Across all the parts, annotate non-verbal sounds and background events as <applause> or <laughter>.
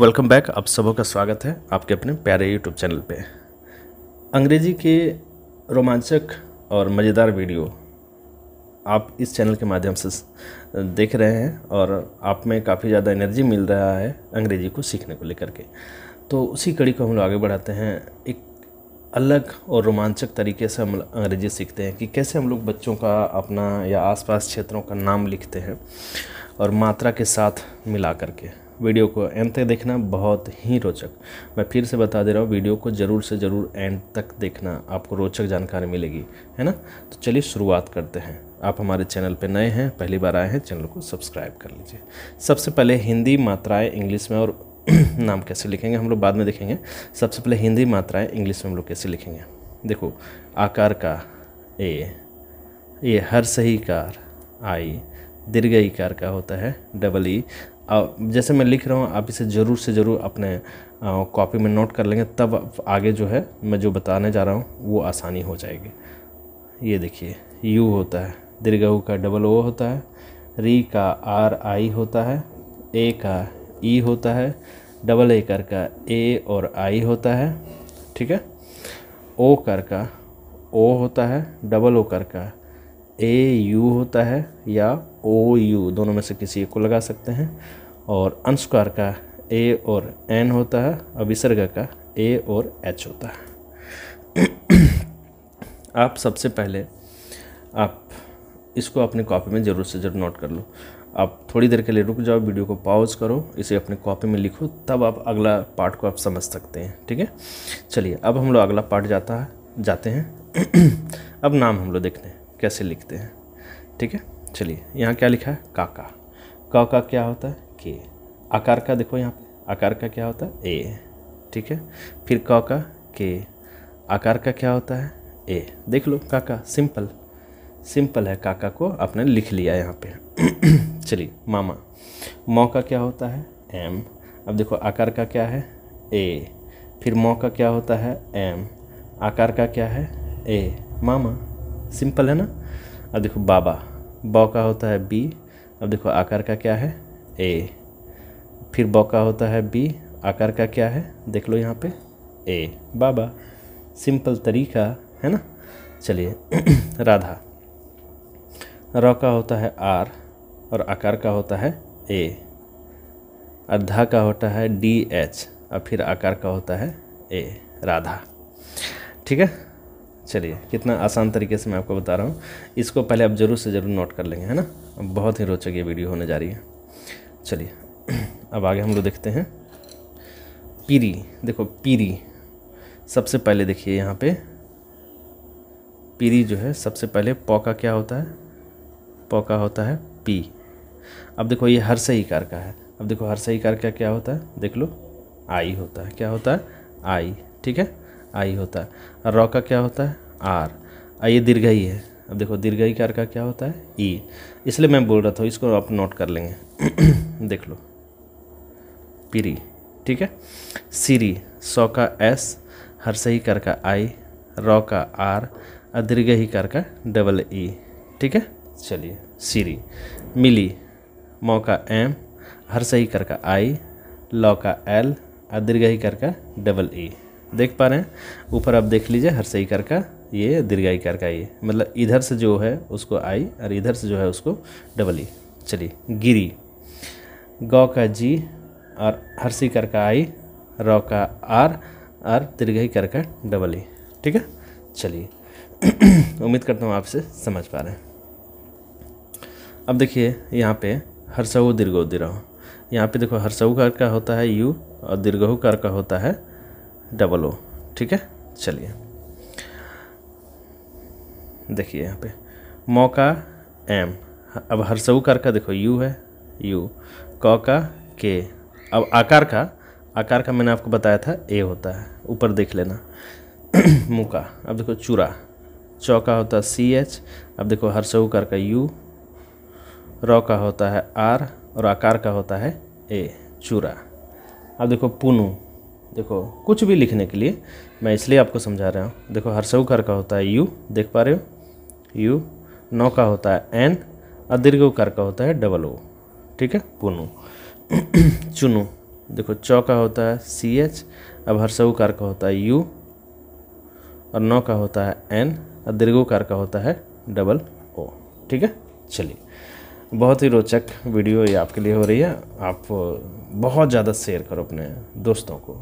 Welcome back आप सबों का स्वागत है आपके अपने प्यारे यूट्यूब चैनल पे अंग्रेज़ी के रोमांचक और मज़ेदार वीडियो आप इस चैनल के माध्यम से देख रहे हैं और आप में काफ़ी ज़्यादा एनर्जी मिल रहा है अंग्रेज़ी को सीखने को लेकर के तो उसी कड़ी को हम लोग आगे बढ़ाते हैं एक अलग और रोमांचक तरीके से हम अंग्रेज़ी सीखते हैं कि कैसे हम लोग बच्चों का अपना या आसपास क्षेत्रों का नाम लिखते हैं और मात्रा के साथ मिला करके वीडियो को एंड तक देखना बहुत ही रोचक मैं फिर से बता दे रहा हूँ वीडियो को ज़रूर से ज़रूर एंड तक देखना आपको रोचक जानकारी मिलेगी है ना तो चलिए शुरुआत करते हैं आप हमारे चैनल पर नए हैं पहली बार आए हैं चैनल को सब्सक्राइब कर लीजिए सबसे पहले हिंदी मात्राएँ इंग्लिश में और <clears throat> नाम कैसे लिखेंगे हम लोग बाद में देखेंगे सबसे पहले हिंदी मात्राएँ इंग्लिश में हम लोग कैसे लिखेंगे देखो आकार का ए ये हर सही कार आई दीर्घ इकार का होता है डबल ई जैसे मैं लिख रहा हूँ आप इसे ज़रूर से ज़रूर अपने कॉपी में नोट कर लेंगे तब आगे जो है मैं जो बताने जा रहा हूँ वो आसानी हो जाएगी ये देखिए यू होता है दीर्घ का डबल ओ होता है री का आर आई होता है ए का ई e होता है डबल ए कर का ए और आई होता है ठीक है ओ कर का ओ होता है डबल ओ कर का ए यू होता है या ओ यू दोनों में से किसी को लगा सकते हैं और अनुस्कार का ए और एन होता है और विसर्ग का ए और एच होता है <clears throat> आप सबसे पहले आप इसको अपनी कॉपी में ज़रूर से ज़रूर नोट कर लो आप थोड़ी देर के लिए रुक जाओ वीडियो को पॉज करो इसे अपने कॉपी में लिखो तब आप अगला पार्ट को आप समझ सकते हैं ठीक है चलिए अब हम लोग अगला पार्ट जाता है जाते हैं <clears throat> अब नाम हम लोग देखने कैसे लिखते हैं ठीक है चलिए यहाँ क्या लिखा है काका का का क्या होता है के आकार का देखो यहाँ पे आकार का क्या होता है ए ठीक है फिर क का के आकार का क्या होता है ए देख लो काका सिंपल सिंपल है काका को आपने लिख लिया यहाँ पे <clears throat> चलिए मामा मौ का क्या होता है एम अब देखो आकार का क्या है ए फिर मौ का क्या होता है एम आकार का क्या है ए मामा सिंपल है ना अब देखो बाबा बौ का होता है बी अब देखो आकार का क्या है ए फिर बौ का होता है बी आकार का क्या है देख लो यहाँ पे ए बाबा सिंपल तरीका है ना चलिए <clears throat> राधा र का होता है आर और आकार का होता है ए और का होता है डी एच और फिर आकार का होता है ए राधा ठीक है चलिए कितना आसान तरीके से मैं आपको बता रहा हूँ इसको पहले आप ज़रूर से ज़रूर नोट कर लेंगे है ना बहुत ही रोचक ये वीडियो होने जा रही है चलिए <clears throat> अब आगे हम लोग देखते हैं पीरी देखो पीरी सबसे पहले देखिए यहाँ पे पीरी जो है सबसे पहले पौ का क्या होता है पौ का होता है पी अब देखो ये हर सही कार का है अब देखो हर सही कार का क्या होता है देख लो आई होता है क्या होता है आई ठीक है आई होता है और रॉ का क्या होता है आर और ये ही है अब देखो दीर्घई कार का क्या होता है ई इसलिए मैं बोल रहा था इसको आप नोट कर लेंगे <clears throat> देख लो पीरी ठीक है सीरी सौ का एस सही कर का आई रॉ का आर और ही कर का डबल ई ठीक है चलिए सीरी मिली मौ का एम सही कर का आई लॉ का एल और ही कर का डबल ई देख पा रहे हैं ऊपर आप देख लीजिए कर का ये कर का ये मतलब इधर से जो है उसको आई और इधर से जो है उसको डबल ई e। चलिए गिरी गौ का जी और हर्षिकर का आई रौ का आर और कर का डबल ई e। ठीक है चलिए <clears throat> उम्मीद करता हूँ आपसे समझ पा रहे हैं अब देखिए यहाँ पे हर्षऊ दीर्घो दिरह यहाँ पे देखो हर्षऊ कर का होता है यू और दीर्घ कार का होता है डबल ओ ठीक है चलिए देखिए यहाँ पे मौका एम अब हरसऊ कर का देखो यू है यू क का के अब आकार का आकार का मैंने आपको बताया था ए होता है ऊपर देख लेना <clears throat> मुका अब देखो चूरा चौका होता है सी एच अब देखो हरसऊ कर का यू रौ का होता है आर और आकार का होता है ए चूरा अब देखो पुनू देखो कुछ भी लिखने के लिए मैं इसलिए आपको समझा रहा हूँ देखो हर्सव कर का होता है यू देख पा रहे हो यू नौ का होता है एन और दीर्घ कर का होता है डबल ओ ठीक है पुनू <clears throat> चुनू देखो चौ का होता है सी एच अब हर्सव कार का होता है यू और नौ का होता है एन और दीर्घ कार का होता है डबल ओ ठीक है चलिए बहुत ही रोचक वीडियो ये आपके लिए हो रही है आप बहुत ज़्यादा शेयर करो अपने दोस्तों को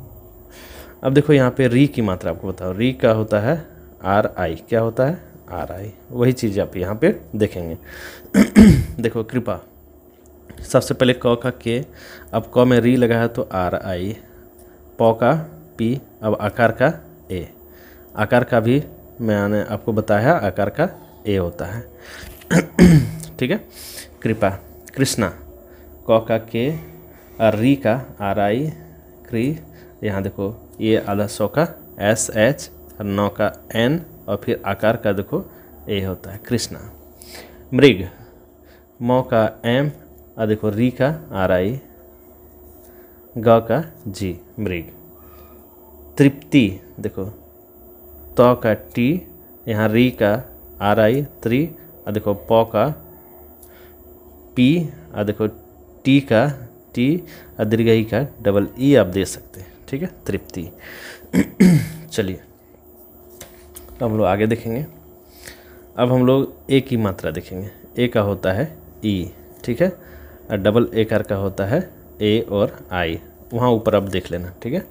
अब देखो यहाँ पे री की मात्रा आपको बताओ री का होता है आर आई क्या होता है आर आई वही चीज़ आप यहाँ पे देखेंगे <clears throat> देखो कृपा सबसे पहले क का के अब क में री लगा है तो आर आई प का पी अब आकार का ए आकार का भी मैंने आपको बताया आकार का ए होता है <clears throat> ठीक है कृपा कृष्णा क का के और री का आर आई क्री यहाँ देखो ये आधा सौ का एस एच और नौ का एन और फिर आकार का देखो ए होता है कृष्णा मृग म का एम और देखो री का आर आई ग का जी मृग तृप्ति देखो त का टी यहाँ री का आर आई त्री और देखो प का पी और देखो टी का टी और दीर्घ ई का डबल ई e आप दे सकते हैं ठीक है तृप्ति <clears throat> चलिए अब हम लोग आगे देखेंगे अब हम लोग ए की मात्रा देखेंगे ए का होता है ई ठीक है और डबल ए कार का होता है ए और आई वहाँ ऊपर अब देख लेना ठीक है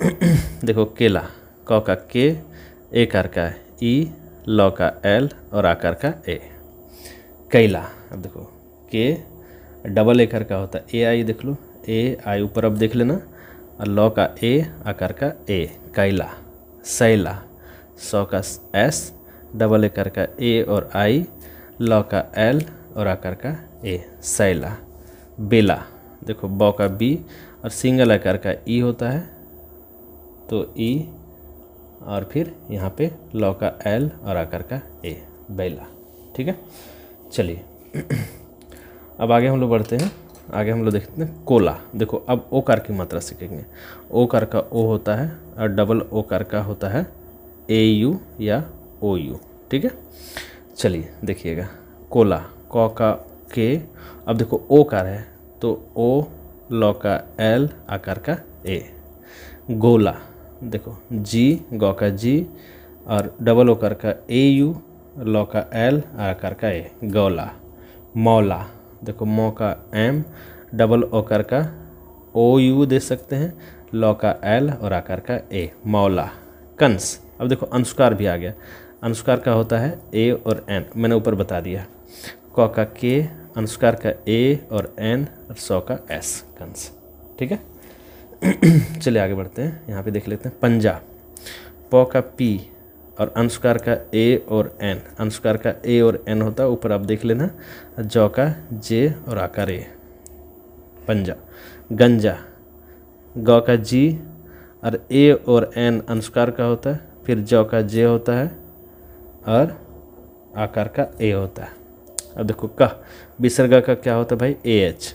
<clears throat> देखो केला क का के ए कार का ई ल का एल और आकार का ए कैला अब देखो के डबल ए कार का होता है ए आई देख लो ए आई ऊपर अब देख लेना E, e, e और लौ का ए आकार का ए कैला शैला सौ का एस डबल आकार का ए और आई लौ का एल और आकार का ए शैला बेला देखो बौ का बी और सिंगल आकार का ई होता है तो ई और फिर यहाँ पे लौ का एल और आकार का ए बेला ठीक है चलिए <clears throat> अब आगे हम लोग बढ़ते हैं आगे हम लोग देखते हैं कोला देखो अब ओकार की मात्रा सीखेंगे ओकार का ओ होता है और डबल ओकार का होता है ए यू या ओ यू ठीक है चलिए देखिएगा कोला क का के अब देखो ओकार है तो ओ लॉ का एल आकार का ए गोला देखो जी गौ का जी और डबल कार का ए यू लॉ का एल आकार का ए गोला मौला देखो मो का एम डबल ओकर का ओ यू दे सकते हैं लॉ का एल और आकार का ए मौला कंस अब देखो अनुस्कार भी आ गया अनुस्कार का होता है ए और एन मैंने ऊपर बता दिया क का के अनुस्कार का ए और एन और सौ का एस कंस ठीक है <clears throat> चलिए आगे बढ़ते हैं यहाँ पे देख लेते हैं पंजा प का पी और अंशकार का ए और एन अंशकार का ए और एन होता है ऊपर आप देख लेना जौ का जे और आकार ए पंजा गंजा गौ का जी और ए और एन अंशकार का होता है फिर जौ का जे होता है और आकार का ए होता है अब देखो क विसर्ग का क्या होता है भाई ए एच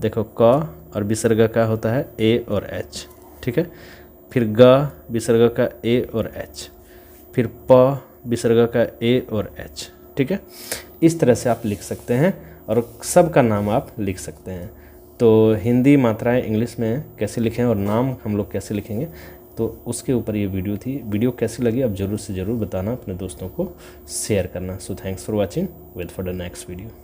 देखो क और विसर्ग का होता है ए और एच ठीक है फिर ग विसर्ग का ए और एच फिर प विसर्ग का ए और एच ठीक है इस तरह से आप लिख सकते हैं और सब का नाम आप लिख सकते हैं तो हिंदी मात्राएं इंग्लिश में कैसे लिखें और नाम हम लोग कैसे लिखेंगे तो उसके ऊपर ये वीडियो थी वीडियो कैसी लगी आप ज़रूर से ज़रूर बताना अपने दोस्तों को शेयर करना so thanks for watching wait for the next video